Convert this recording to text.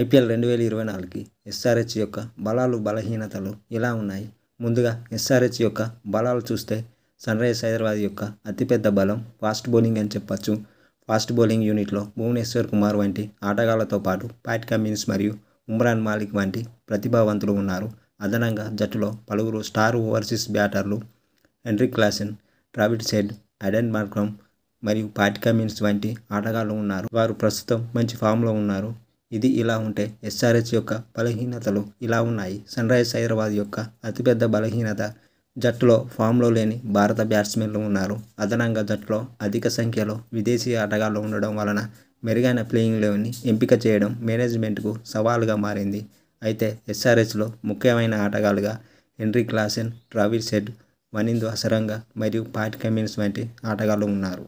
IPL రెండు వేల ఇరవై నాలుగుకి ఎస్ఆర్హెచ్ యొక్క బలాలు బలహీనతలు ఇలా ఉన్నాయి ముందుగా ఎస్ఆర్హెచ్ యొక్క బలాలు చూస్తే సన్ రైజర్స్ హైదరాబాద్ యొక్క అతిపెద్ద బలం ఫాస్ట్ బౌలింగ్ అని చెప్పచ్చు ఫాస్ట్ బౌలింగ్ యూనిట్లో భువనేశ్వర్ కుమార్ వంటి ఆటగాళ్లతో పాటు ప్యాట్ కమిన్స్ మరియు ఉమ్రాన్ మాలిక్ వంటి ప్రతిభావంతులు ఉన్నారు అదనంగా జట్టులో పలువురు స్టార్ ఓవర్సీస్ బ్యాటర్లు Heinrich Klaasen Travis Head Aiden Markram మరియు పాటికా మిన్స్ వంటి ఆటగాళ్లు ఉన్నారు వారు ప్రస్తుతం మంచి ఫామ్లో ఉన్నారు ఇది ఇలా ఉంటే ఎస్ఆర్హెచ్ యొక్క బలహీనతలు ఇలా ఉన్నాయి సన్ రైజర్స్ హైదరాబాద్ యొక్క అతిపెద్ద బలహీనత జట్టులో ఫామ్లో లేని భారత బ్యాట్స్మెన్లు ఉన్నారు అదనంగా జట్టులో అధిక సంఖ్యలో విదేశీ ఆటగాళ్లు ఉండడం వలన మెరుగైన ప్లేయింగ్ లెవెన్ని ఎంపిక చేయడం మేనేజ్మెంట్కు సవాలుగా మారింది అయితే ఎస్ఆర్హెచ్లో ముఖ్యమైన ఆటగాళ్ళుగా Henry Klaasen Travis Head Wanindu Hasaranga మరియు పాట్ కమిన్స్ వంటి ఆటగాళ్ళు ఉన్నారు